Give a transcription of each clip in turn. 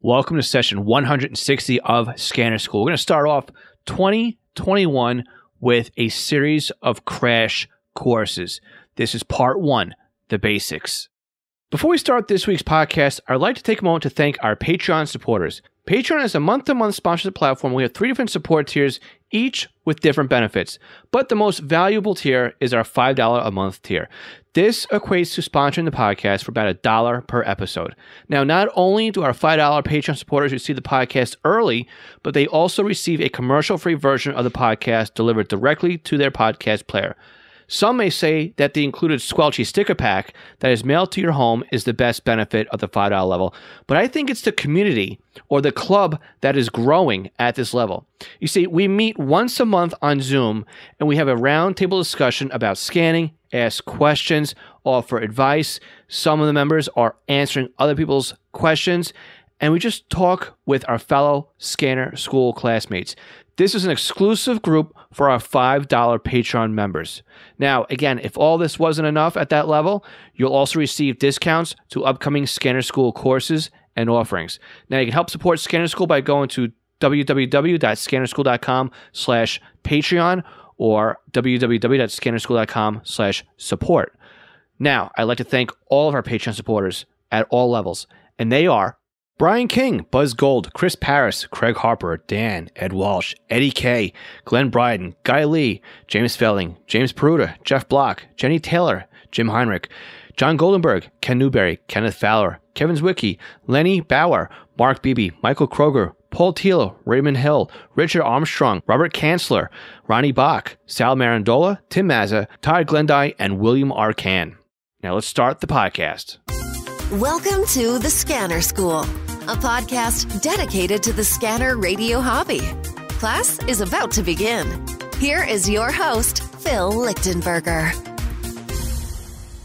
Welcome to session 160 of Scanner School. We're going to start off 2021 with a series of crash courses. This is part one, the basics. Before we start this week's podcast, I'd like to take a moment to thank our Patreon supporters. Patreon is a month to month sponsorship platform. We have three different support tiers, each with different benefits. But the most valuable tier is our $5 a month tier. This equates to sponsoring the podcast for about a dollar per episode. Now, not only do our $5 Patreon supporters receive the podcast early, but they also receive a commercial free version of the podcast delivered directly to their podcast player. Some may say that the included squelchy sticker pack that is mailed to your home is the best benefit of the $5 level, but I think it's the community or the club that is growing at this level. You see, we meet once a month on Zoom and we have a roundtable discussion about scanning, ask questions, offer advice. Some of the members are answering other people's questions, and we just talk with our fellow scanner school classmates. This is an exclusive group for our $5 Patreon members. Now, again, if all this wasn't enough at that level, you'll also receive discounts to upcoming Scanner School courses and offerings. Now, you can help support Scanner School by going to www.scannerschool.com slash Patreon or www.scannerschool.com slash support. Now, I'd like to thank all of our Patreon supporters at all levels, and they are Brian King, Buzz Gold, Chris Paris, Craig Harper, Dan, Ed Walsh, Eddie Kay, Glenn Bryden, Guy Lee, James Felling, James Peruta, Jeff Block, Jenny Taylor, Jim Heinrich, John Goldenberg, Ken Newberry, Kenneth Fowler, Kevin Zwicky, Lenny Bauer, Mark Beebe, Michael Kroger, Paul Thiel, Raymond Hill, Richard Armstrong, Robert Kanzler, Ronnie Bach, Sal Marandola, Tim Mazza, Todd Glendie, and William R. Can. Now let's start the podcast. Welcome to the Scanner School a podcast dedicated to the scanner radio hobby. Class is about to begin. Here is your host, Phil Lichtenberger.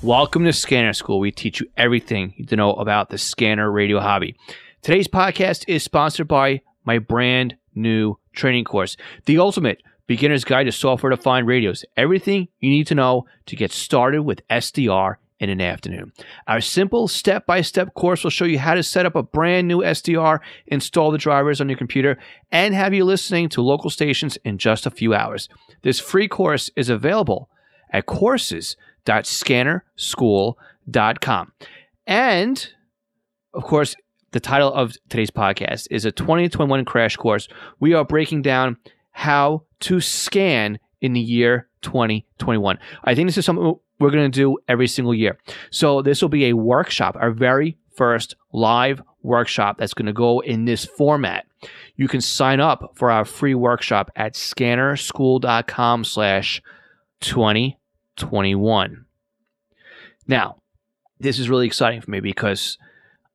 Welcome to Scanner School. We teach you everything you need to know about the scanner radio hobby. Today's podcast is sponsored by my brand new training course, The Ultimate Beginner's Guide to Software Defined Radios. Everything you need to know to get started with SDR in an afternoon. Our simple step by step course will show you how to set up a brand new SDR, install the drivers on your computer, and have you listening to local stations in just a few hours. This free course is available at courses.scannerschool.com. And of course, the title of today's podcast is a 2021 crash course. We are breaking down how to scan in the year 2021. I think this is something we're going to do every single year. So this will be a workshop, our very first live workshop that's going to go in this format. You can sign up for our free workshop at scannerschool.com slash 2021. Now, this is really exciting for me because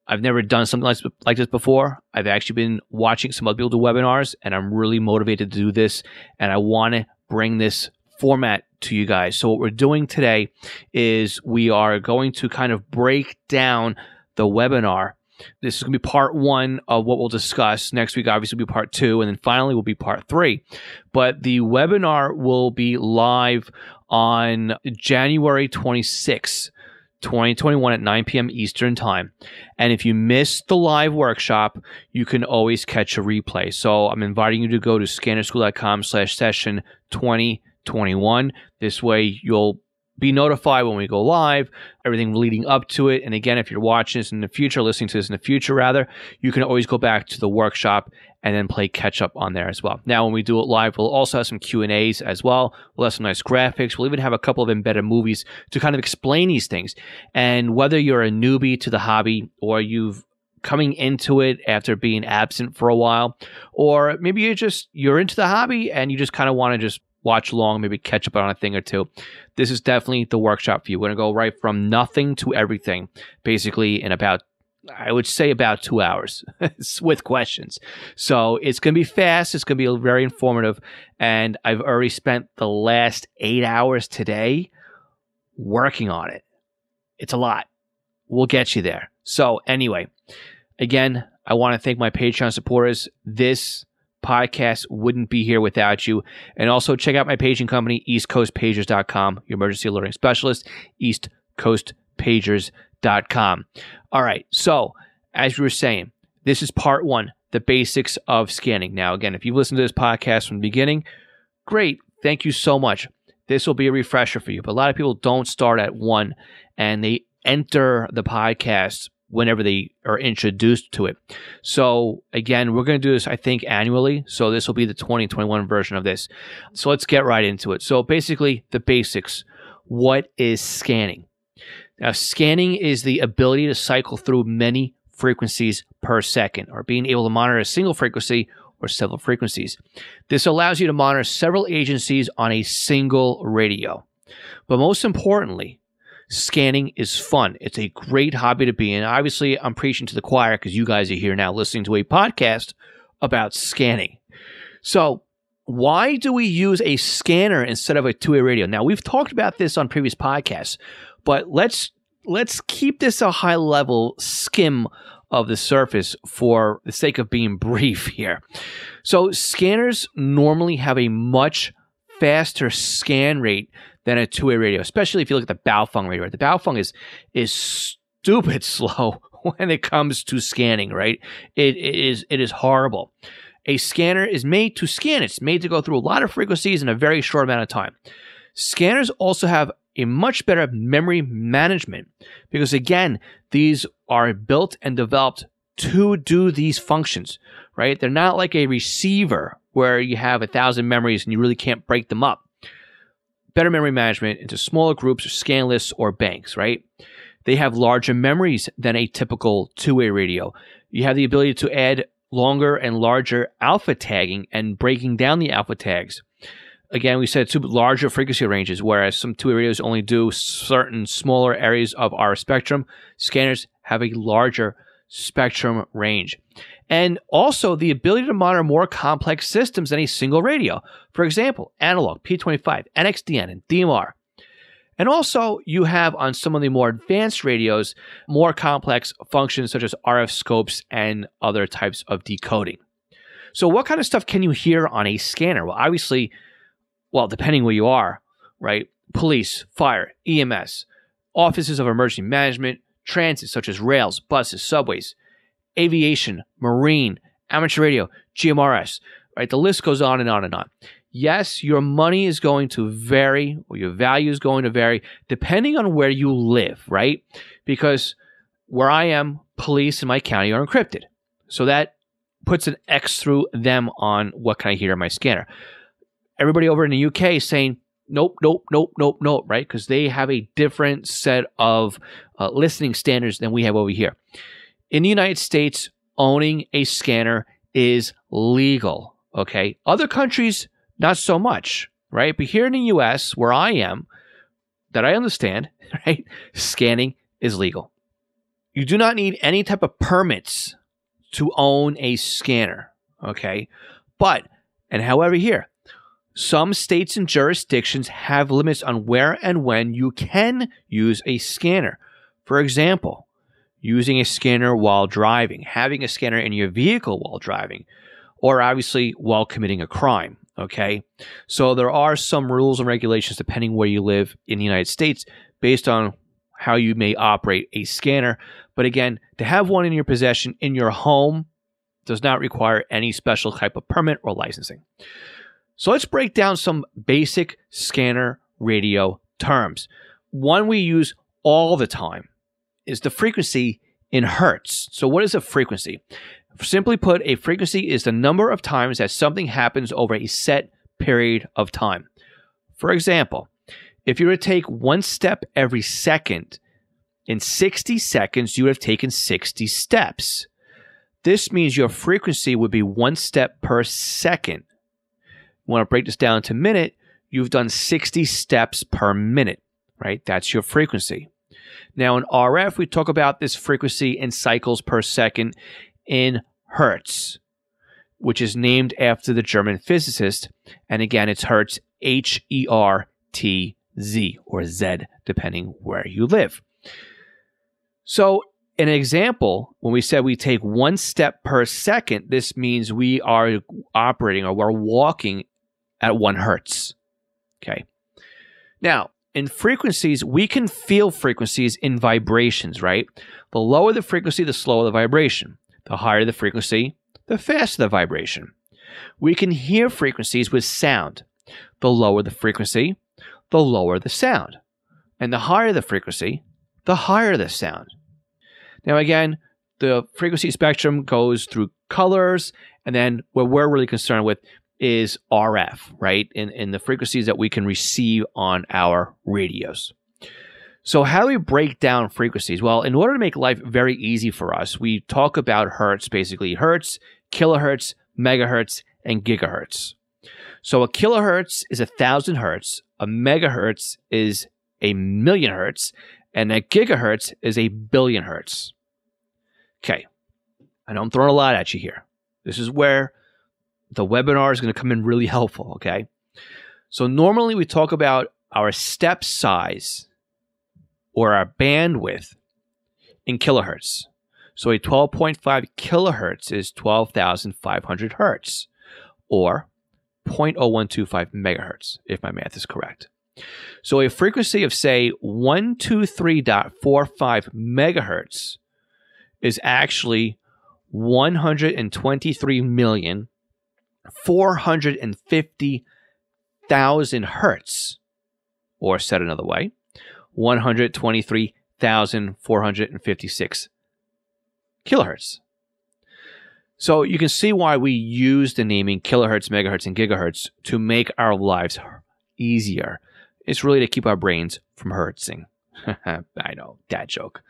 I've never done something like this before. I've actually been watching some other people do webinars, and I'm really motivated to do this. And I want to bring this format to you guys. So, what we're doing today is we are going to kind of break down the webinar. This is going to be part one of what we'll discuss. Next week, obviously, will be part two, and then finally, will be part three. But the webinar will be live on January 26th. 2021 at 9 p.m. Eastern Time. And if you missed the live workshop, you can always catch a replay. So I'm inviting you to go to scannerschool.com slash session 20 21. This way, you'll be notified when we go live, everything leading up to it. And again, if you're watching this in the future, listening to this in the future, rather, you can always go back to the workshop and then play catch up on there as well. Now, when we do it live, we'll also have some Q and A's as well. We'll have some nice graphics. We'll even have a couple of embedded movies to kind of explain these things. And whether you're a newbie to the hobby or you've coming into it after being absent for a while or maybe you just you're into the hobby and you just kind of want to just watch along, maybe catch up on a thing or two. This is definitely the workshop for you. We're going to go right from nothing to everything, basically, in about I would say about two hours with questions. So it's going to be fast. It's going to be very informative. And I've already spent the last eight hours today working on it. It's a lot. We'll get you there. So, anyway, again, I want to thank my Patreon supporters. This podcast wouldn't be here without you. And also check out my paging company, eastcoastpagers.com, your emergency alerting specialist, eastcoastpagers.com. All right. So, as we were saying, this is part one, the basics of scanning. Now, again, if you've listened to this podcast from the beginning, great. Thank you so much. This will be a refresher for you. But a lot of people don't start at one and they enter the podcast whenever they are introduced to it. So again, we're going to do this, I think, annually. So this will be the 2021 version of this. So let's get right into it. So basically, the basics. What is scanning? Now, scanning is the ability to cycle through many frequencies per second, or being able to monitor a single frequency or several frequencies. This allows you to monitor several agencies on a single radio. But most importantly, Scanning is fun. It's a great hobby to be in. Obviously, I'm preaching to the choir because you guys are here now listening to a podcast about scanning. So, why do we use a scanner instead of a two-way radio? Now, we've talked about this on previous podcasts, but let's let's keep this a high level skim of the surface for the sake of being brief here. So, scanners normally have a much faster scan rate than a two-way radio, especially if you look at the Baofeng radio. The Baofeng is is stupid slow when it comes to scanning, right? It, it is it is horrible. A scanner is made to scan. It's made to go through a lot of frequencies in a very short amount of time. Scanners also have a much better memory management because again, these are built and developed to do these functions, right? They're not like a receiver where you have a thousand memories and you really can't break them up better memory management into smaller groups or scan lists or banks, right? They have larger memories than a typical two way radio. You have the ability to add longer and larger alpha tagging and breaking down the alpha tags. Again, we said two larger frequency ranges, whereas some two-way radios only do certain smaller areas of our spectrum. Scanners have a larger spectrum range and also the ability to monitor more complex systems than a single radio. For example, analog, P25, NXDN, and DMR. And also, you have on some of the more advanced radios more complex functions such as RF scopes and other types of decoding. So, what kind of stuff can you hear on a scanner? Well, obviously, well, depending where you are, right? Police, fire, EMS, offices of emergency management, transit such as rails, buses, subways, aviation, marine, amateur radio, GMRS, right? The list goes on and on and on. Yes, your money is going to vary or your value is going to vary depending on where you live, right? Because where I am, police in my county are encrypted. So that puts an X through them on what can I hear in my scanner. Everybody over in the UK is saying, nope, nope, nope, nope, nope, right? Because they have a different set of uh, listening standards than we have over here in the United States, owning a scanner is legal. Okay. Other countries, not so much, right? But here in the US, where I am, that I understand, right? Scanning is legal. You do not need any type of permits to own a scanner. Okay. But, and however, here, some states and jurisdictions have limits on where and when you can use a scanner. For example, using a scanner while driving, having a scanner in your vehicle while driving, or obviously while committing a crime. Okay. So there are some rules and regulations depending where you live in the United States based on how you may operate a scanner. But again, to have one in your possession in your home does not require any special type of permit or licensing. So let's break down some basic scanner radio terms. One we use all the time is the frequency in hertz. So, what is a frequency? Simply put, a frequency is the number of times that something happens over a set period of time. For example, if you were to take one step every second, in 60 seconds, you would have taken 60 steps. This means your frequency would be one step per second. You want to break this down to minute, you've done 60 steps per minute, right? That's your frequency. Now, in RF, we talk about this frequency in cycles per second in hertz, which is named after the German physicist. And again, it's hertz, H E R T Z or Z, depending where you live. So, an example, when we said we take one step per second, this means we are operating or we're walking at one hertz. Okay. Now, in frequencies, we can feel frequencies in vibrations, right? The lower the frequency, the slower the vibration. The higher the frequency, the faster the vibration. We can hear frequencies with sound. The lower the frequency, the lower the sound. And the higher the frequency, the higher the sound. Now, again, the frequency spectrum goes through colors, and then what we're really concerned with is RF, right? In, in the frequencies that we can receive on our radios. So, how do we break down frequencies? Well, in order to make life very easy for us, we talk about hertz basically hertz, kilohertz, megahertz, and gigahertz. So, a kilohertz is a thousand hertz, a megahertz is a million hertz, and a gigahertz is a billion hertz. Okay, I know I'm throwing a lot at you here. This is where the webinar is going to come in really helpful, okay? So normally we talk about our step size or our bandwidth in kilohertz. So a 12.5 kilohertz is 12,500 hertz or 0.0125 megahertz if my math is correct. So a frequency of say 123.45 megahertz is actually 123 million 450,000 hertz, or said another way, 123,456 kilohertz. So you can see why we use the naming kilohertz, megahertz, and gigahertz to make our lives easier. It's really to keep our brains from hurting. I know, dad joke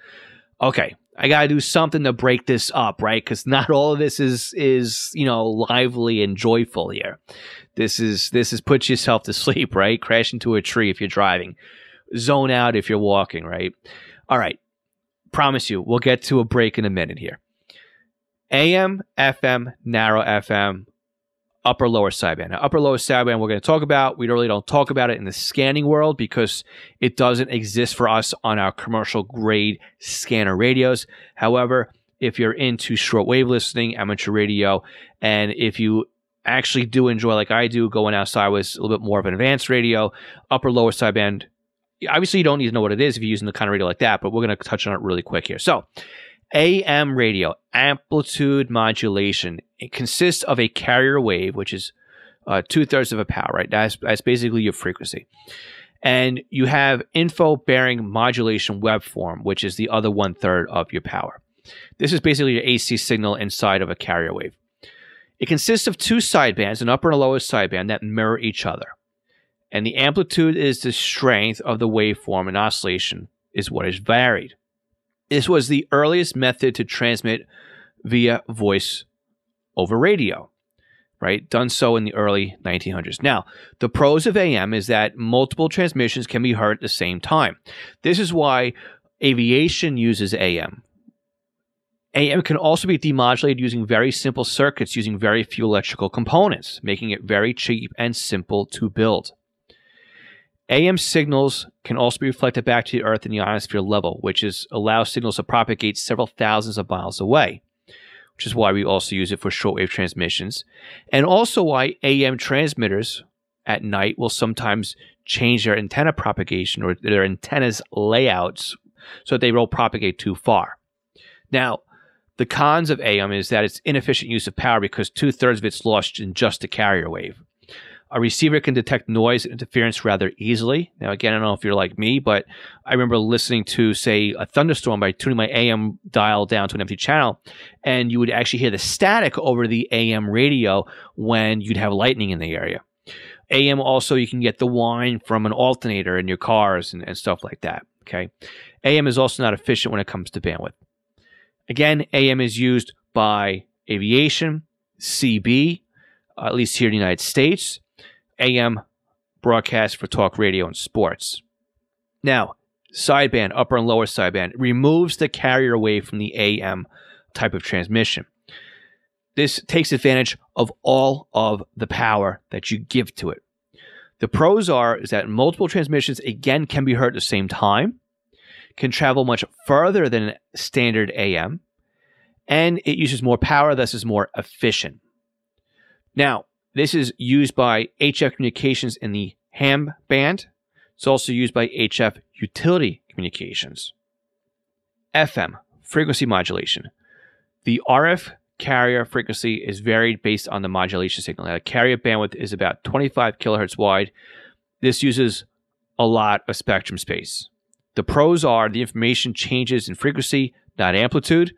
okay, I got to do something to break this up, right? Because not all of this is is you know lively and joyful here. This is this is put yourself to sleep, right? Crash into a tree if you're driving, zone out if you're walking, right? All right, promise you, we'll get to a break in a minute here. AM, FM, narrow FM, upper lower sideband. Now, upper lower sideband we're going to talk about. We really don't talk about it in the scanning world because it doesn't exist for us on our commercial grade scanner radios. However, if you're into shortwave listening, amateur radio, and if you actually do enjoy like I do going outside with a little bit more of an advanced radio, upper lower sideband. Obviously, you don't need to know what it is if you're using the kind of radio like that, but we're going to touch on it really quick here. So, AM radio, amplitude modulation, it consists of a carrier wave, which is uh, two thirds of a power, right? That's, that's basically your frequency. And you have info bearing modulation waveform, which is the other one third of your power. This is basically your AC signal inside of a carrier wave. It consists of two sidebands, an upper and a lower sideband, that mirror each other. And the amplitude is the strength of the waveform, and oscillation is what is varied. This was the earliest method to transmit via voice over radio, right? Done so in the early 1900s. Now, the pros of AM is that multiple transmissions can be heard at the same time. This is why aviation uses AM. AM can also be demodulated using very simple circuits using very few electrical components, making it very cheap and simple to build. AM signals can also be reflected back to the Earth in the ionosphere level, which is allows signals to propagate several thousands of miles away, which is why we also use it for shortwave transmissions, and also why AM transmitters at night will sometimes change their antenna propagation or their antennas layouts so they won't propagate too far. Now, the cons of AM is that it's inefficient use of power because two thirds of it's lost in just the carrier wave. A receiver can detect noise interference rather easily. Now, again, I don't know if you're like me, but I remember listening to, say, a thunderstorm by tuning my AM dial down to an empty channel, and you would actually hear the static over the AM radio when you'd have lightning in the area. AM also, you can get the whine from an alternator in your cars and, and stuff like that. Okay. AM is also not efficient when it comes to bandwidth. Again, AM is used by aviation, CB, at least here in the United States, AM broadcast for talk radio and sports. Now, sideband, upper and lower sideband, removes the carrier wave from the AM type of transmission. This takes advantage of all of the power that you give to it. The pros are is that multiple transmissions again can be heard at the same time, can travel much further than standard AM, and it uses more power, thus is more efficient. Now, this is used by HF Communications in the ham band. It's also used by HF utility communications. FM, frequency modulation. The RF carrier frequency is varied based on the modulation signal. Now, the carrier bandwidth is about 25 kilohertz wide. This uses a lot of spectrum space. The pros are the information changes in frequency, not amplitude,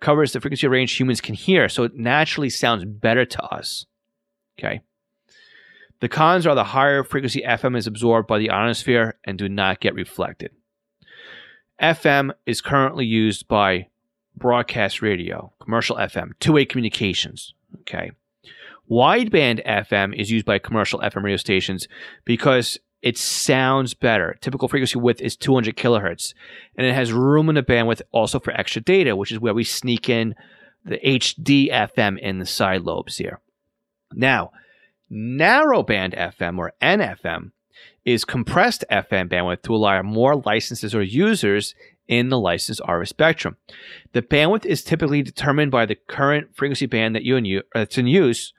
covers the frequency range humans can hear, so it naturally sounds better to us. Okay. The cons are the higher frequency FM is absorbed by the ionosphere and do not get reflected. FM is currently used by broadcast radio, commercial FM, two way communications. Okay. Wideband FM is used by commercial FM radio stations because it sounds better. Typical frequency width is 200 kilohertz, and it has room in the bandwidth also for extra data, which is where we sneak in the HD FM in the side lobes here. Now, narrowband FM or NFM is compressed FM bandwidth to allow more licenses or users in the license RF spectrum. The bandwidth is typically determined by the current frequency band that you and you that's in use,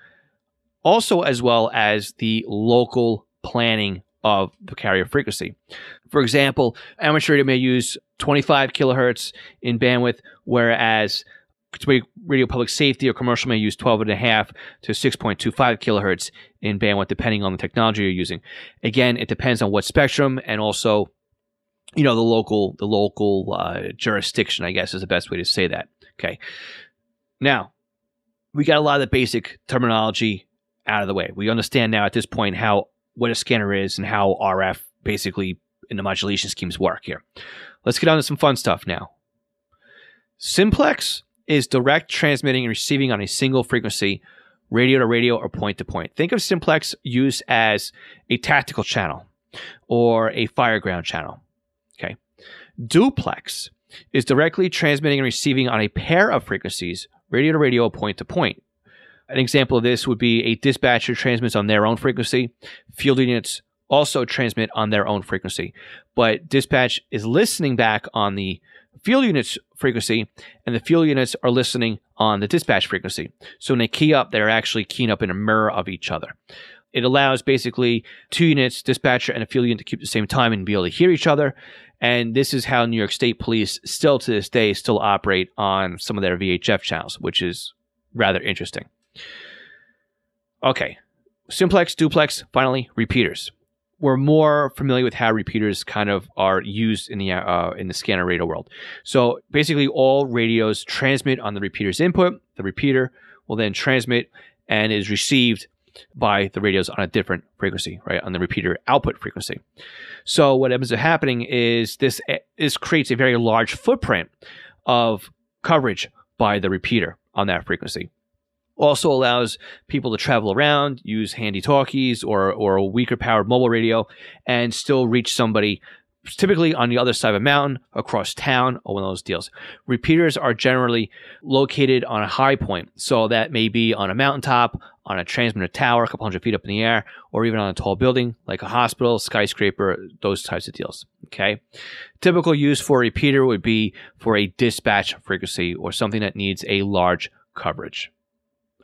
also as well as the local planning of the carrier frequency. For example, amateur radio may use 25 kilohertz in bandwidth, whereas radio public safety or commercial may use 12.5 to 6.25 kilohertz in bandwidth, depending on the technology you're using. Again, it depends on what spectrum and also, you know, the local the local uh, jurisdiction. I guess is the best way to say that. Okay, now we got a lot of the basic terminology out of the way. We understand now at this point how what a scanner is and how RF basically in the modulation schemes work here. Let's get on to some fun stuff now. Simplex is direct transmitting and receiving on a single frequency, radio to radio or point to point. Think of simplex used as a tactical channel or a fireground channel. Okay. Duplex is directly transmitting and receiving on a pair of frequencies, radio to radio, point to point. An example of this would be a dispatcher transmits on their own frequency, field units also transmit on their own frequency, but dispatch is listening back on the fuel unit's frequency, and the fuel units are listening on the dispatch frequency. So when they key up, they're actually keying up in a mirror of each other. It allows basically two units, dispatcher and a fuel unit, to keep the same time and be able to hear each other. And this is how New York State Police still to this day still operate on some of their VHF channels, which is rather interesting. Okay, simplex, duplex, finally, repeaters we're more familiar with how repeaters kind of are used in the uh, uh, in the scanner radio world. So basically, all radios transmit on the repeater's input. The repeater will then transmit and is received by the radios on a different frequency, right? On the repeater output frequency. So what ends up happening is this eh, this creates a very large footprint of coverage by the repeater on that frequency also allows people to travel around, use handy talkies or or a weaker powered mobile radio, and still reach somebody. Typically on the other side of a mountain, across town, or one of those deals. Repeaters are generally located on a high point, so that may be on a mountaintop, on a transmitter tower, a couple hundred feet up in the air, or even on a tall building like a hospital, skyscraper, those types of deals. Okay. Typical use for a repeater would be for a dispatch frequency or something that needs a large coverage.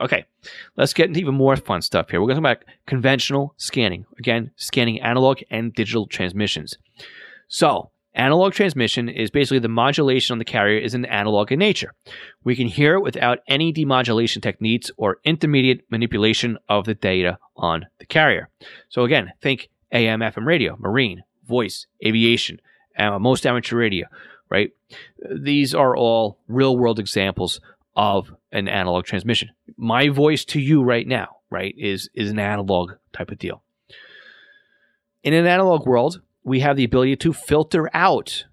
Okay, let's get into even more fun stuff here. We're going to talk about conventional scanning. Again, scanning analog and digital transmissions. So, analog transmission is basically the modulation on the carrier is an analog in nature. We can hear it without any demodulation techniques or intermediate manipulation of the data on the carrier. So, again, think AM, FM radio, marine, voice, aviation, uh, most amateur radio, right? These are all real world examples of an analog transmission. My voice to you right now, right, is is an analog type of deal. In an analog world, we have the ability to filter out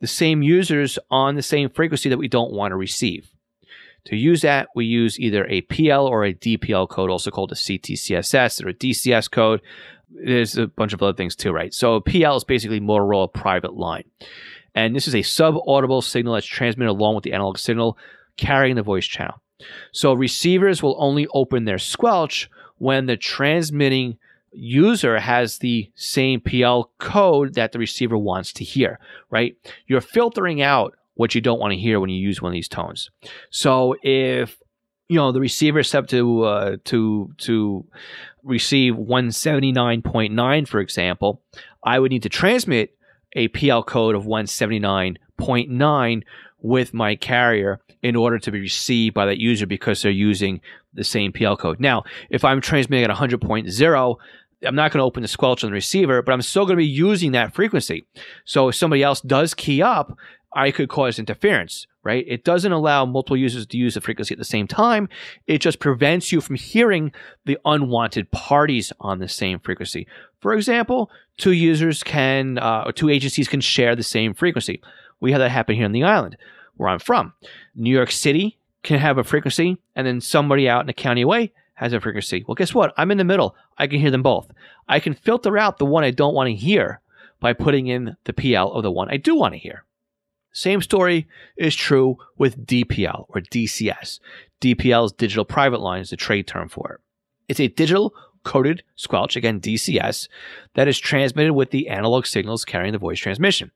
the same users on the same frequency that we don't want to receive. To use that, we use either a PL or a DPL code, also called a CTCSS or a DCS code. There's a bunch of other things too, right? So PL is basically Motorola private line. And this is a sub-audible signal that's transmitted along with the analog signal carrying the voice channel. So receivers will only open their squelch when the transmitting user has the same PL code that the receiver wants to hear, right? You're filtering out what you don't want to hear when you use one of these tones. So if you know the receiver is set to uh, to to receive 179.9 for example, I would need to transmit a PL code of 179.9 with my carrier in order to be received by that user because they're using the same PL code. Now, if I'm transmitting at 100.0, I'm not going to open the squelch on the receiver, but I'm still going to be using that frequency. So if somebody else does key up, I could cause interference, right? It doesn't allow multiple users to use the frequency at the same time. It just prevents you from hearing the unwanted parties on the same frequency. For example, two users can, uh, or two agencies can share the same frequency. We had that happen here on the island where I'm from. New York City can have a frequency, and then somebody out in a county away has a frequency. Well, guess what? I'm in the middle. I can hear them both. I can filter out the one I don't want to hear by putting in the PL of the one I do want to hear. Same story is true with DPL or DCS. DPL is digital private line is the trade term for it. It's a digital coded squelch, again DCS, that is transmitted with the analog signals carrying the voice transmission.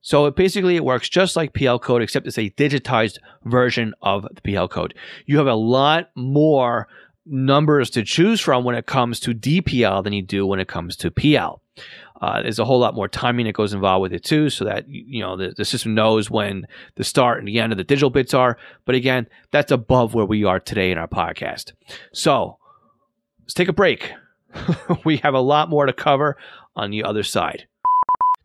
So it basically it works just like PL code, except it's a digitized version of the PL code. You have a lot more numbers to choose from when it comes to DPL than you do when it comes to PL. Uh, there's a whole lot more timing that goes involved with it too, so that you know the, the system knows when the start and the end of the digital bits are. But again, that's above where we are today in our podcast. So let's take a break. we have a lot more to cover on the other side.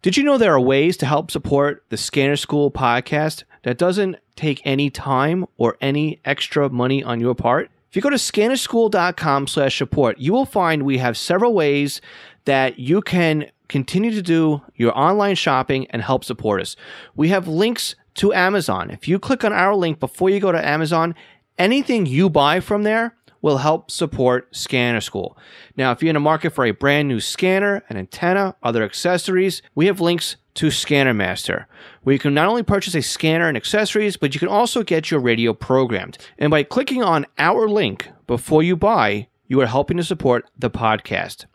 Did you know there are ways to help support the Scanner School podcast that doesn't take any time or any extra money on your part? If you go to scannerschool.com slash support, you will find we have several ways that you can continue to do your online shopping and help support us. We have links to Amazon. If you click on our link before you go to Amazon, anything you buy from there will help support Scanner School. Now, if you're in the market for a brand new scanner, an antenna, other accessories, we have links to Scanner Master, where you can not only purchase a scanner and accessories, but you can also get your radio programmed. And by clicking on our link before you buy, you are helping to support the podcast.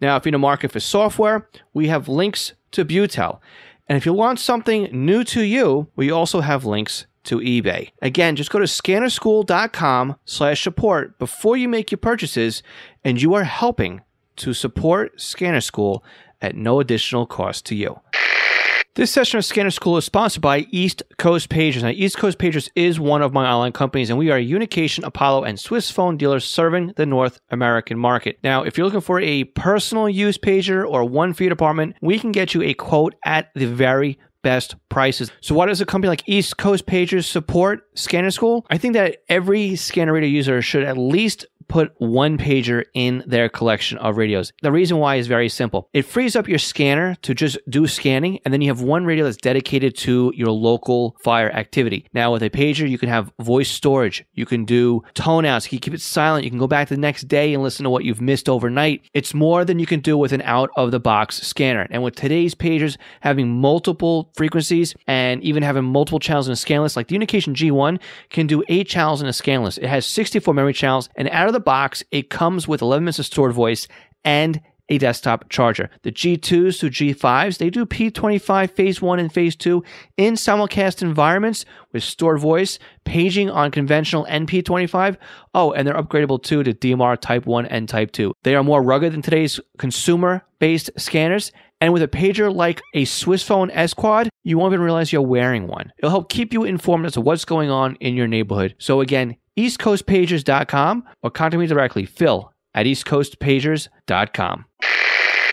Now, if you're in the market for software, we have links to Butel. And if you want something new to you, we also have links to eBay. Again, just go to scannerschool.com slash support before you make your purchases, and you are helping to support Scanner School at no additional cost to you. This session of Scanner School is sponsored by East Coast Pagers. Now, East Coast Pagers is one of my online companies, and we are a Unication, Apollo, and Swiss phone dealer serving the North American market. Now, if you're looking for a personal use pager or one for your department, we can get you a quote at the very best prices. So why does a company like East Coast Pages support Scanner School? I think that every Scanner Reader user should at least put one pager in their collection of radios. The reason why is very simple. It frees up your scanner to just do scanning, and then you have one radio that's dedicated to your local fire activity. Now, with a pager, you can have voice storage, you can do tone outs, you can keep it silent, you can go back the next day and listen to what you've missed overnight. It's more than you can do with an out of the box scanner. And with today's pagers having multiple frequencies and even having multiple channels in a scan list, like the Unication G1 can do eight channels in a scan list. It has 64 memory channels, and out of the the box, it comes with 11 minutes of stored voice and a desktop charger. The G2s to G5s, they do P25 phase 1 and phase 2 in simulcast environments with stored voice, paging on conventional NP25. Oh, and they're upgradable too to DMR Type 1 and Type 2. They are more rugged than today's consumer based scanners. And with a pager like a Swiss phone S Quad, you won't even realize you're wearing one. It'll help keep you informed as to what's going on in your neighborhood. So, again, eastcoastpagers.com or contact me directly, phil at eastcoastpagers.com.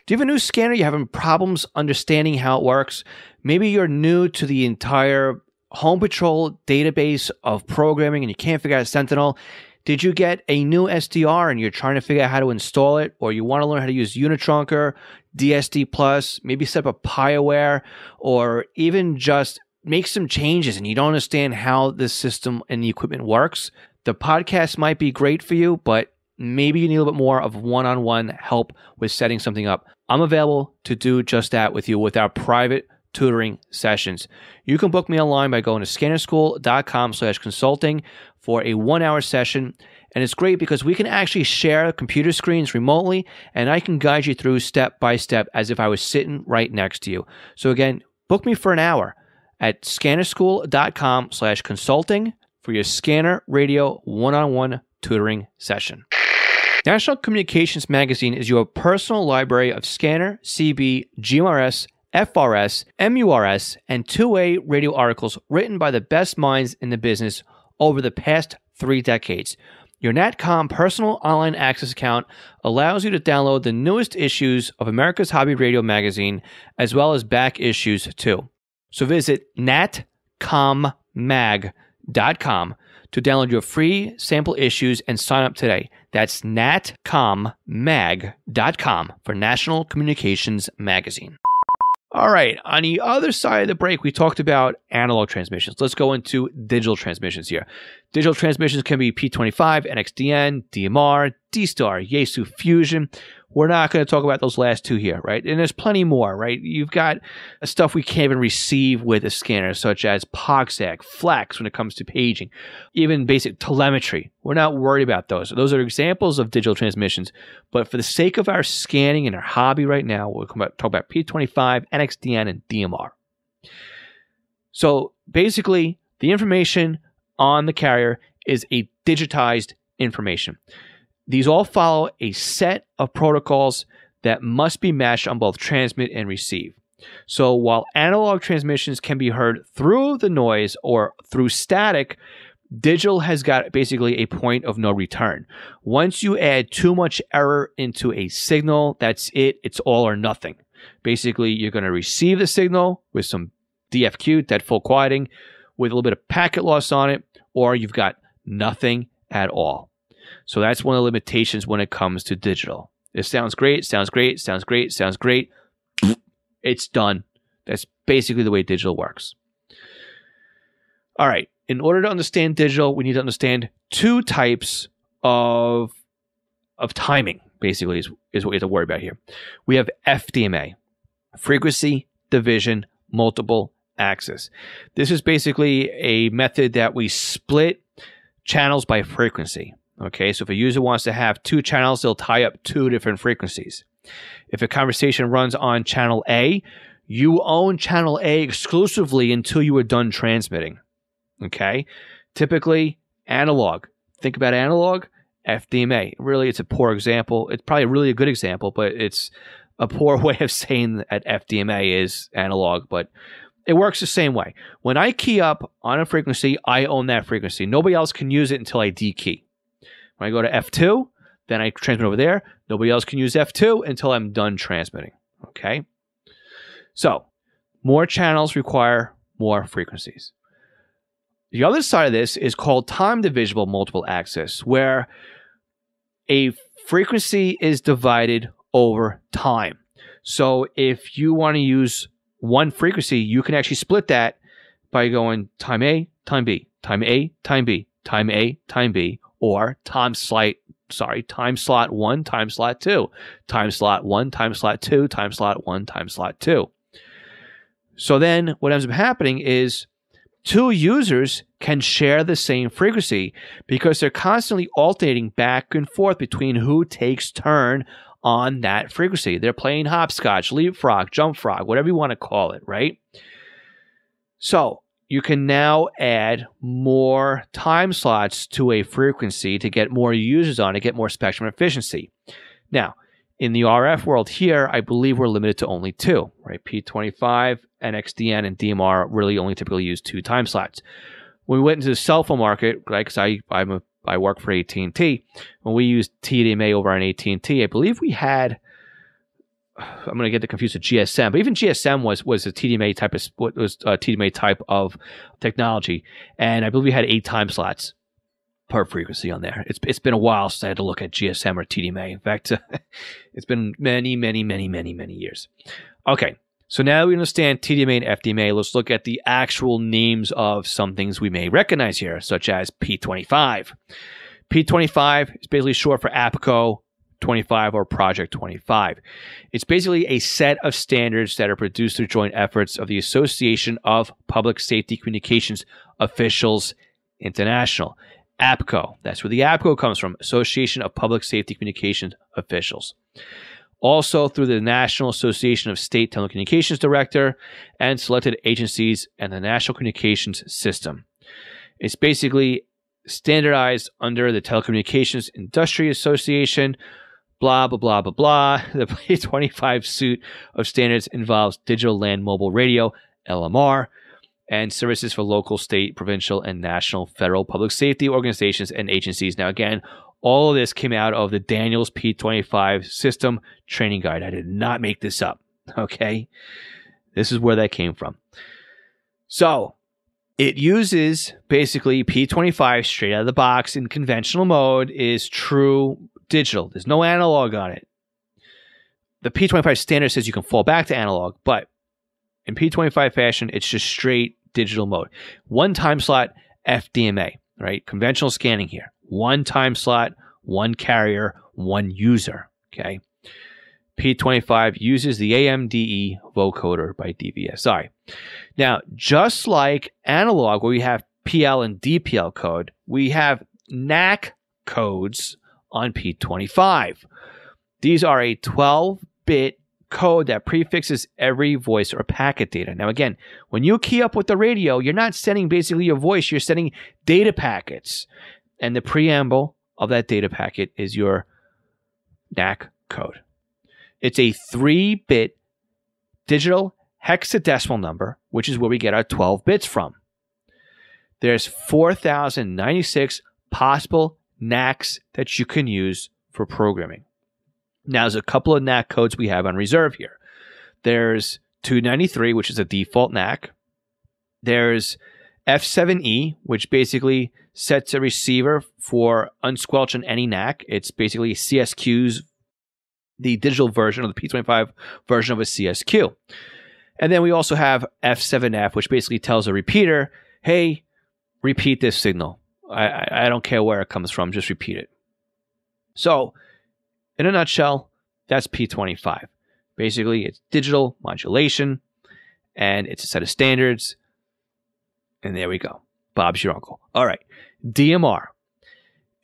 Do you have a new scanner? You're having problems understanding how it works? Maybe you're new to the entire Home Patrol database of programming and you can't figure out Sentinel. Did you get a new SDR and you're trying to figure out how to install it, or you want to learn how to use Unitrunker, DSD Plus, maybe set up a Pyware, or even just make some changes and you don't understand how this system and the equipment works, the podcast might be great for you, but maybe you need a little bit more of one on one help with setting something up. I'm available to do just that with you with our private tutoring sessions. You can book me online by going to scannerschool.com slash consulting for a one hour session. And it's great because we can actually share computer screens remotely and I can guide you through step by step as if I was sitting right next to you. So again, book me for an hour at scannerschool.com slash consulting for your scanner radio one-on-one tutoring session. National Communications Magazine is your personal library of scanner, CB, GMRS, FRS, MURS, and two-way radio articles written by the best minds in the business over the past three decades. Your NatCom personal online access account allows you to download the newest issues of America's Hobby Radio magazine, as well as back issues too. So visit natcommag.com to download your free sample issues and sign up today. That's natcommag.com for National Communications Magazine. All right, on the other side of the break, we talked about analog transmissions. Let's go into digital transmissions here. Digital transmissions can be P25, NXDN, DMR, DSTAR, Yaesu Fusion. We're not going to talk about those last two here, right? And there's plenty more, right? You've got stuff we can't even receive with a scanner, such as PogSec, Flex when it comes to paging, even basic telemetry. We're not worried about those. Those are examples of digital transmissions. But for the sake of our scanning and our hobby right now, we'll talk about P25, NXDN, and DMR. So basically, the information on the carrier is a digitized information. These all follow a set of protocols that must be matched on both transmit and receive. So while analog transmissions can be heard through the noise or through static, digital has got basically a point of no return. Once you add too much error into a signal, that's it, it's all or nothing. Basically, you're going to receive the signal with some DFQ, that full quieting, with a little bit of packet loss on it, or you've got nothing at all. So that's one of the limitations when it comes to digital. It sounds great, sounds great, sounds great, sounds great. It's done. That's basically the way digital works. All right. In order to understand digital, we need to understand two types of of timing, basically, is, is what we have to worry about here. We have FDMA, frequency division multiple axis. This is basically a method that we split channels by frequency. Okay, so if a user wants to have two channels, they'll tie up two different frequencies. If a conversation runs on channel A, you own channel A exclusively until you are done transmitting. Okay, typically analog. Think about analog, FDMA. Really, it's a poor example. It's probably really a good example, but it's a poor way of saying that FDMA is analog, but it works the same way. When I key up on a frequency, I own that frequency. Nobody else can use it until I dekey. When I go to F2, then I transmit over there. Nobody else can use F2 until I'm done transmitting. Okay. So more channels require more frequencies. The other side of this is called time divisible multiple access, where a frequency is divided over time. So if you want to use one frequency, you can actually split that by going time A, time B, time A, time B, time A, time B, or time slot sorry time slot 1 time slot 2 time slot 1 time slot 2 time slot 1 time slot 2 so then what ends up happening is two users can share the same frequency because they're constantly alternating back and forth between who takes turn on that frequency. They're playing hopscotch, leapfrog, jump frog, whatever you want to call it, right? So you can now add more time slots to a frequency to get more users on to get more spectrum efficiency. Now, in the RF world here, I believe we're limited to only two, right? P25, NXDN, and DMR really only typically use two time slots. When we went into the cell phone market, right? Because I I'm a I work for AT and T, when we used TDMA over on AT and T, I believe we had I'm going to get the confused with GSM, but even GSM was was a TDMA type of what was a TDMA type of technology, and I believe we had eight time slots per frequency on there. It's it's been a while since I had to look at GSM or TDMA. In fact, it's been many, many, many, many, many years. Okay, so now we understand TDMA and FDMA. Let's look at the actual names of some things we may recognize here, such as P25. P25 is basically short for APCO 25 or Project 25. It's basically a set of standards that are produced through joint efforts of the Association of Public Safety Communications Officials International, APCO. That's where the APCO comes from, Association of Public Safety Communications Officials. Also through the National Association of State Telecommunications Director and selected agencies and the National Communications System. It's basically standardized under the Telecommunications Industry Association, blah, blah, blah, blah, blah. The Play 25 suite of standards involves digital land mobile radio, LMR, and services for local, state, provincial, and national federal public safety organizations and agencies. Now, again, all of this came out of the Daniels P25 system training guide. I did not make this up. Okay. This is where that came from. So it uses basically P25 straight out of the box in conventional mode is true digital. There's no analog on it. The P25 standard says you can fall back to analog, but in P25 fashion, it's just straight digital mode. One time slot FDMA, right? Conventional scanning here. One time slot, one carrier, one user. Okay. P25 uses the AMDE vocoder by DVSI. Now, just like analog, where we have PL and DPL code, we have NAC codes on P25. These are a 12 bit code that prefixes every voice or packet data. Now, again, when you key up with the radio, you're not sending basically your voice, you're sending data packets. And the preamble of that data packet is your NAC code. It's a three bit digital hexadecimal number, which is where we get our 12 bits from. There's 4,096 possible NACs that you can use for programming. Now, there's a couple of NAC codes we have on reserve here. There's 293, which is a default NAC. There's F7E, which basically sets a receiver for unsquelching any NAC. It's basically CSQ's, the digital version of the P25 version of a CSQ. And then we also have F7F, which basically tells a repeater, hey, repeat this signal. I, I don't care where it comes from, just repeat it. So, in a nutshell, that's P25. Basically, it's digital modulation and it's a set of standards. And there we go. Bob's your uncle. All right. DMR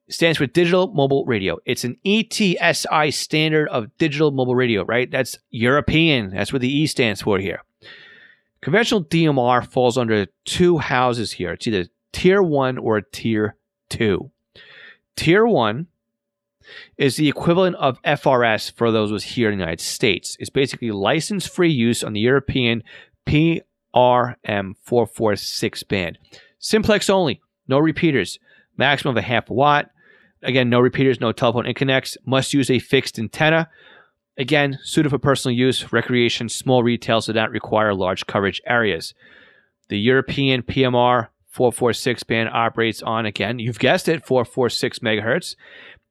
stands for digital mobile radio. It's an ETSI standard of digital mobile radio, right? That's European. That's what the E stands for here. Conventional DMR falls under two houses here. It's either tier one or a tier two. Tier one is the equivalent of FRS for those who's here in the United States. It's basically license free use on the European PRM446 band. Simplex only, no repeaters, maximum of a half watt. Again, no repeaters, no telephone interconnects, must use a fixed antenna. Again, suited for personal use, recreation, small retail, so do not require large coverage areas. The European PMR 446 band operates on, again, you've guessed it, 446 megahertz,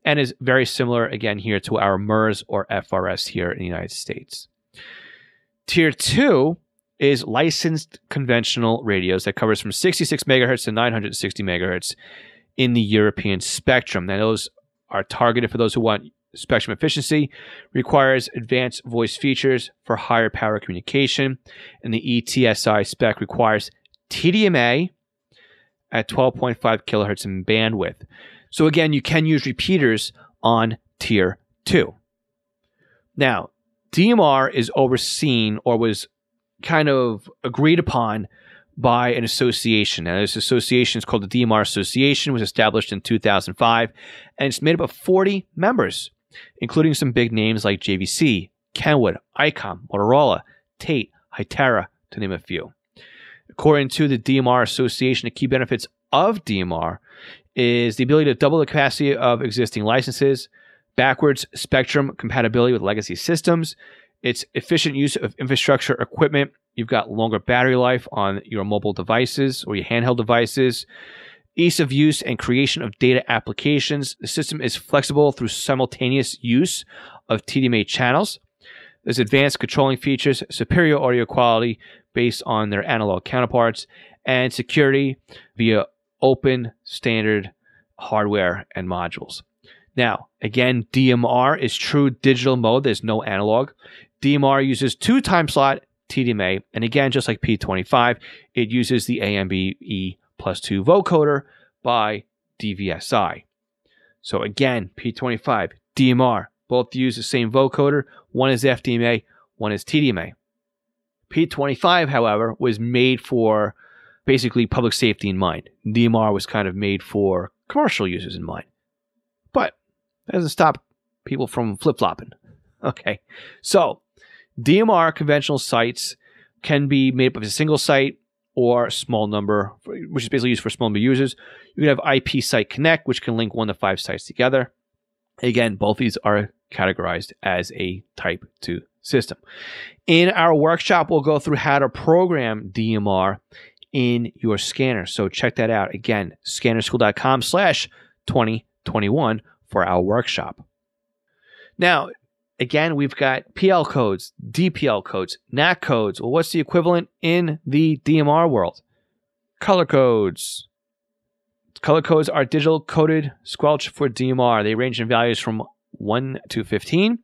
and is very similar, again, here to our MERS or FRS here in the United States. Tier two is licensed conventional radios that covers from 66 megahertz to 960 megahertz in the European spectrum. Now, those are targeted for those who want spectrum efficiency, requires advanced voice features for higher power communication, and the ETSI spec requires TDMA, at 12.5 kilohertz in bandwidth. So again, you can use repeaters on tier 2. Now, DMR is overseen or was kind of agreed upon by an association. And this association is called the DMR Association, was established in 2005, and it's made up of 40 members, including some big names like JVC, Kenwood, ICOM, Motorola, Tate, Hytera, to name a few. According to the DMR Association, the key benefits of DMR is the ability to double the capacity of existing licenses, backwards spectrum compatibility with legacy systems, it's efficient use of infrastructure equipment. You've got longer battery life on your mobile devices or your handheld devices, ease of use and creation of data applications. The system is flexible through simultaneous use of TDMA channels. There's advanced controlling features, superior audio quality, based on their analog counterparts, and security via open standard hardware and modules. Now, again, DMR is true digital mode, there's no analog. DMR uses two time slot TDMA, and again, just like P25, it uses the AMBE plus 2 vocoder by DVSI. So again, P25, DMR, both use the same vocoder. One is FDMA, one is TDMA. P25, however, was made for basically public safety in mind. DMR was kind of made for commercial users in mind. But that doesn't stop people from flip flopping. Okay. So DMR conventional sites can be made up of a single site or a small number, which is basically used for small number users. You can have IP Site Connect, which can link one to five sites together. Again, both these are categorized as a type 2 system. In our workshop, we'll go through how to program DMR in your scanner. So check that out. Again, scannerschool.com slash 2021 for our workshop. Now, again, we've got PL codes, DPL codes, NAC codes. Well, what's the equivalent in the DMR world? Color codes. Color codes are digital coded squelch for DMR. They range in values from 1 to 15.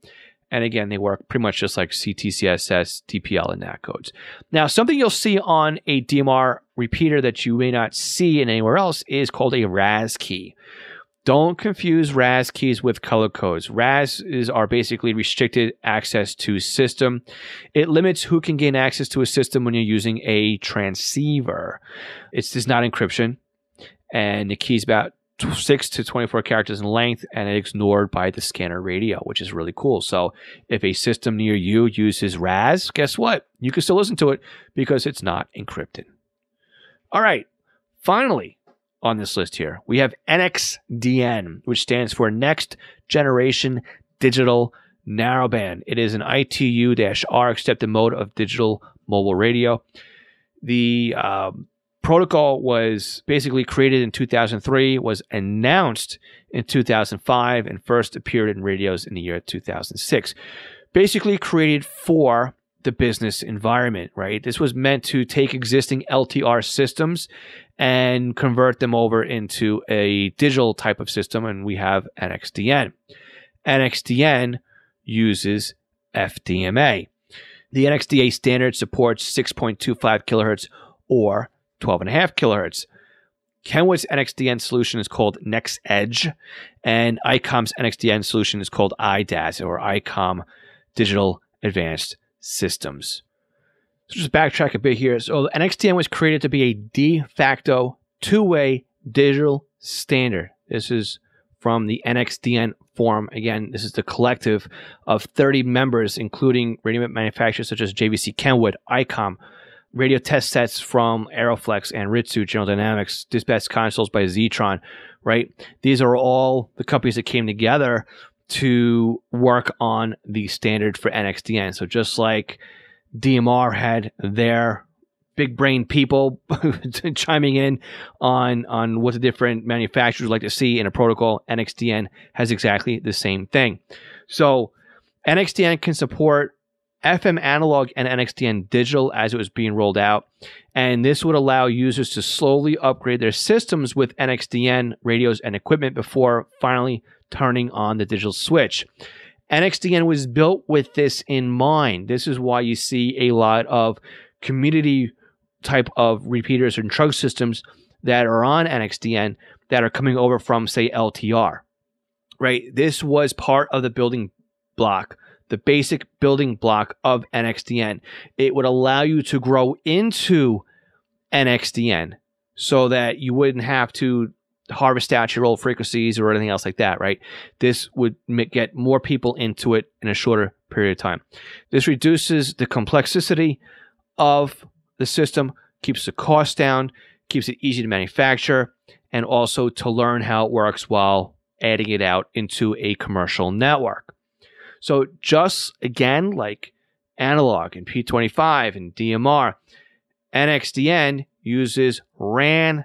And again, they work pretty much just like CTCSS, DPL, and NAT codes. Now, something you'll see on a DMR repeater that you may not see in anywhere else is called a RAS key. Don't confuse RAS keys with color codes. RAS is, are basically restricted access to system. It limits who can gain access to a system when you're using a transceiver. It's, it's not encryption and the key is about six to 24 characters in length and it's ignored by the scanner radio, which is really cool. So if a system near you uses RAS, guess what? You can still listen to it because it's not encrypted. All right. Finally, on this list here, we have NXDN, which stands for Next Generation Digital Narrowband. It is an ITU R accepted mode of digital mobile radio. The um, protocol was basically created in 2003, was announced in 2005, and first appeared in radios in the year 2006. Basically created for the business environment, right? This was meant to take existing LTR systems and convert them over into a digital type of system, and we have NXDN. NXDN uses FDMA. The NXDA standard supports 6.25 kilohertz or 12.5 kilohertz. Kenwood's NXDN solution is called Next Edge, and ICOM's NXDN solution is called IDAS or ICOM Digital Advanced Systems. So just backtrack a bit here. So NXDN was created to be a de facto two-way digital standard. This is from the NXDN forum. Again, this is the collective of 30 members, including radio manufacturers such as JVC Kenwood, ICOM, radio test sets from Aeroflex and Ritsu General Dynamics, dispatch consoles by Zetron, right? These are all the companies that came together to work on the standard for NXDN. So just like DMR had their big brain people chiming in on on what the different manufacturers like to see in a protocol, NXDN has exactly the same thing. So NXDN can support FM analog and NXDN digital as it was being rolled out. And this would allow users to slowly upgrade their systems with NXDN radios and equipment before finally turning on the digital switch. NXDN was built with this in mind. This is why you see a lot of community type of repeaters and trunk systems that are on NXDN that are coming over from, say, LTR, right? This was part of the building block the basic building block of NXDN. It would allow you to grow into NXDN so that you wouldn't have to harvest out your old frequencies or anything else like that, right? This would make, get more people into it in a shorter period of time. This reduces the complexity of the system, keeps the cost down, keeps it easy to manufacture, and also to learn how it works while adding it out into a commercial network. So just again, like analog and P25 and DMR, NXDN uses RAN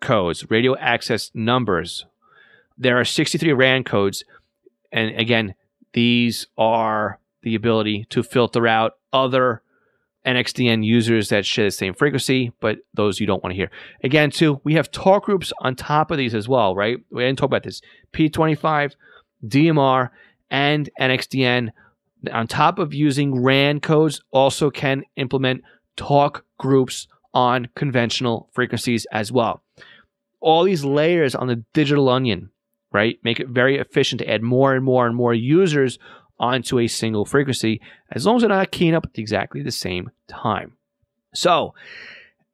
codes, radio access numbers. There are 63 RAN codes. And again, these are the ability to filter out other NXDN users that share the same frequency, but those you don't want to hear. Again, too, we have talk groups on top of these as well, right? We didn't talk about this. P25, DMR, and NXDN, on top of using RAN codes, also can implement talk groups on conventional frequencies as well. All these layers on the digital onion, right, make it very efficient to add more and more and more users onto a single frequency as long as they're not keying up at exactly the same time. So,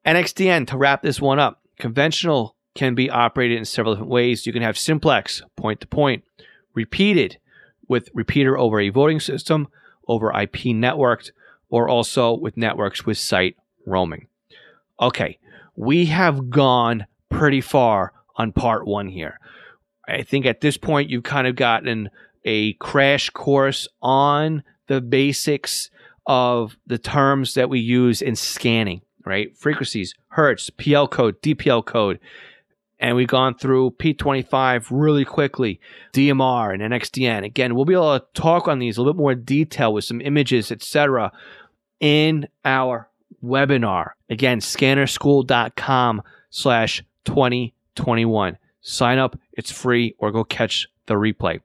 NXDN, to wrap this one up, conventional can be operated in several different ways. You can have simplex, point to point, repeated, with repeater over a voting system, over IP networked, or also with networks with site roaming. Okay, we have gone pretty far on part one here. I think at this point you've kind of gotten a crash course on the basics of the terms that we use in scanning, right? Frequencies, hertz, PL code, DPL code, and we've gone through P25 really quickly, DMR and NXDN. Again, we'll be able to talk on these a little bit more detail with some images, etc., in our webinar. Again, scannerschool.com slash 2021. Sign up, it's free, or go catch the replay.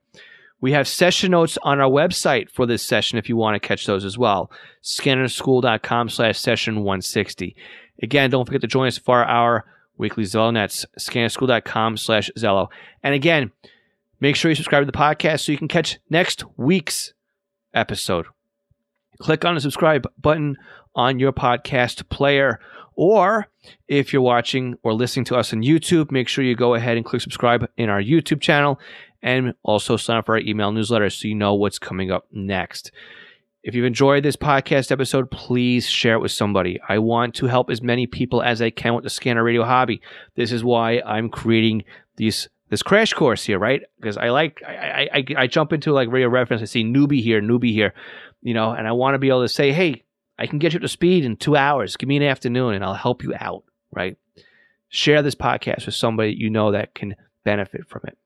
We have session notes on our website for this session if you want to catch those as well. Scannerschool.com slash session 160. Again, don't forget to join us for our Weekly Zello Nets, scannerschool.com slash Zello. And again, make sure you subscribe to the podcast so you can catch next week's episode. Click on the subscribe button on your podcast player. Or if you're watching or listening to us on YouTube, make sure you go ahead and click subscribe in our YouTube channel and also sign up for our email newsletter so you know what's coming up next. If you've enjoyed this podcast episode, please share it with somebody. I want to help as many people as I can with the scanner radio hobby. This is why I'm creating these this crash course here, right? Because I like I, I I jump into like radio reference. I see newbie here, newbie here, you know, and I want to be able to say, hey, I can get you up to speed in two hours. Give me an afternoon, and I'll help you out, right? Share this podcast with somebody you know that can benefit from it.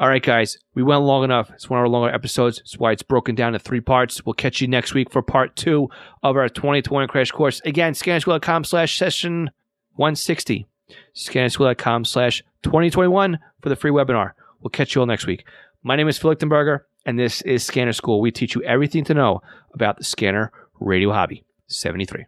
All right, guys, we went long enough. It's one of our longer episodes. That's why it's broken down to three parts. We'll catch you next week for part two of our 2020 crash course. Again, scannerschool.com slash session 160. Scannerschool.com slash 2021 for the free webinar. We'll catch you all next week. My name is Phil Lichtenberger, and this is Scanner School. We teach you everything to know about the scanner radio hobby. 73.